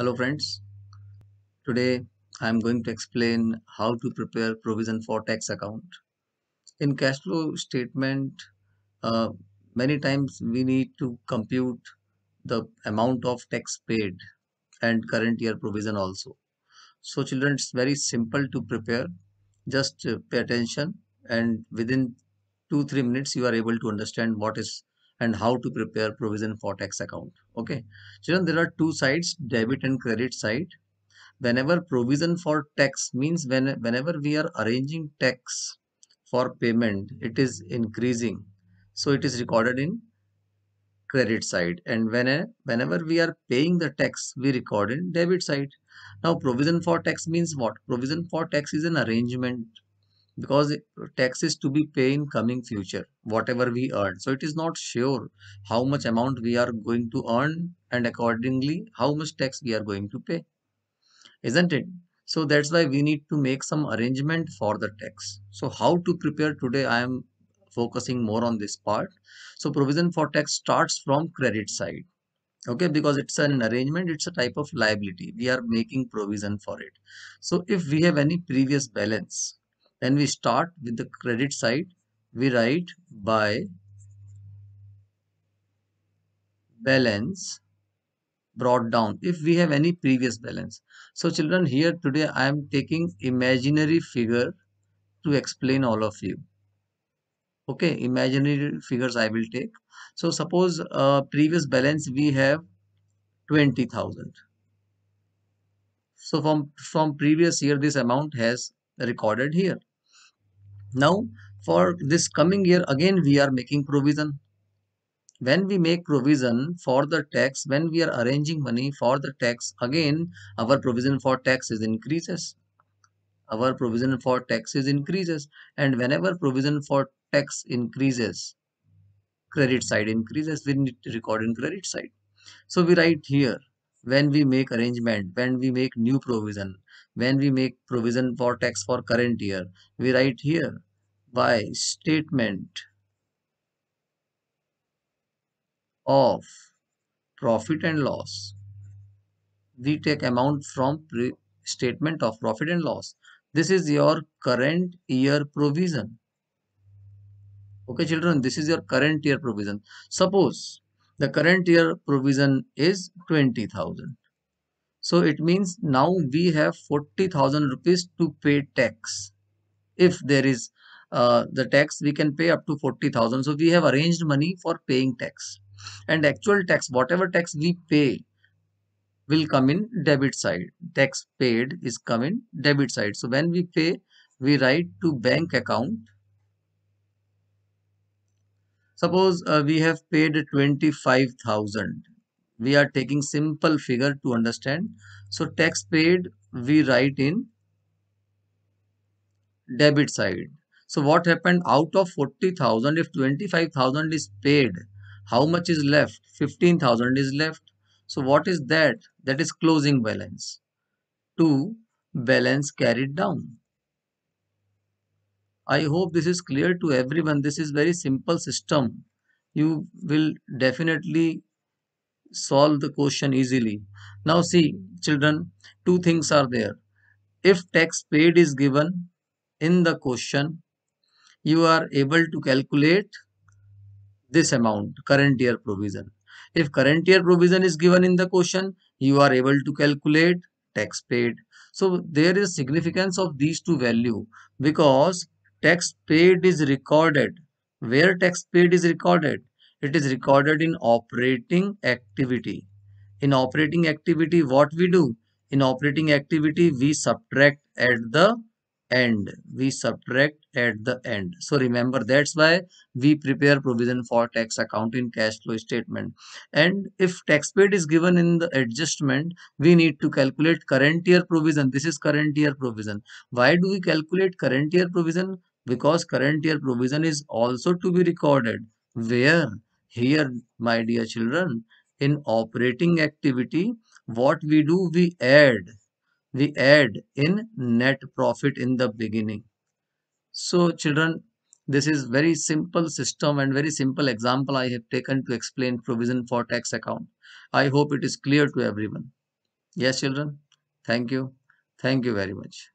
Hello friends, today I am going to explain how to prepare provision for tax account. In cash flow statement, uh, many times we need to compute the amount of tax paid and current year provision also. So children, it's very simple to prepare. Just uh, pay attention and within 2-3 minutes you are able to understand what is and how to prepare provision for tax account. Okay. Children, there are two sides, debit and credit side. Whenever provision for tax means when whenever we are arranging tax for payment, it is increasing. So it is recorded in credit side and when whenever we are paying the tax we record in debit side now provision for tax means what provision for tax is an arrangement because tax is to be paid in coming future whatever we earn so it is not sure how much amount we are going to earn and accordingly how much tax we are going to pay isn't it so that's why we need to make some arrangement for the tax so how to prepare today i am focusing more on this part so provision for tax starts from credit side okay because it's an arrangement it's a type of liability we are making provision for it so if we have any previous balance then we start with the credit side. We write by balance brought down if we have any previous balance. So children here today I am taking imaginary figure to explain all of you. Okay, imaginary figures I will take. So suppose uh, previous balance we have 20,000. So from, from previous year this amount has recorded here. Now for this coming year again we are making provision. When we make provision for the tax, when we are arranging money for the tax, again our provision for taxes increases. Our provision for taxes increases and whenever provision for tax increases, credit side increases, we need to record in credit side. So we write here when we make arrangement when we make new provision when we make provision for tax for current year we write here by statement of profit and loss we take amount from statement of profit and loss this is your current year provision okay children this is your current year provision suppose the current year provision is 20,000. So it means now we have 40,000 rupees to pay tax. If there is uh, the tax, we can pay up to 40,000. So we have arranged money for paying tax. And actual tax, whatever tax we pay, will come in debit side. Tax paid is come in debit side. So when we pay, we write to bank account Suppose uh, we have paid 25,000. We are taking simple figure to understand. So tax paid we write in debit side. So what happened out of 40,000 if 25,000 is paid how much is left 15000 is left so what is that that is closing balance 2 balance carried down I hope this is clear to everyone. This is very simple system. You will definitely solve the question easily. Now see children, two things are there. If tax paid is given in the question, you are able to calculate this amount, current year provision. If current year provision is given in the question, you are able to calculate tax paid. So there is significance of these two value because tax paid is recorded. Where tax paid is recorded? It is recorded in operating activity. In operating activity, what we do? In operating activity, we subtract at the end. We subtract at the end. So remember, that's why we prepare provision for tax account in cash flow statement. And if tax paid is given in the adjustment, we need to calculate current year provision. This is current year provision. Why do we calculate current year provision? because current year provision is also to be recorded. Where? Here, my dear children, in operating activity, what we do, we add. We add in net profit in the beginning. So, children, this is very simple system and very simple example I have taken to explain provision for tax account. I hope it is clear to everyone. Yes, children. Thank you. Thank you very much.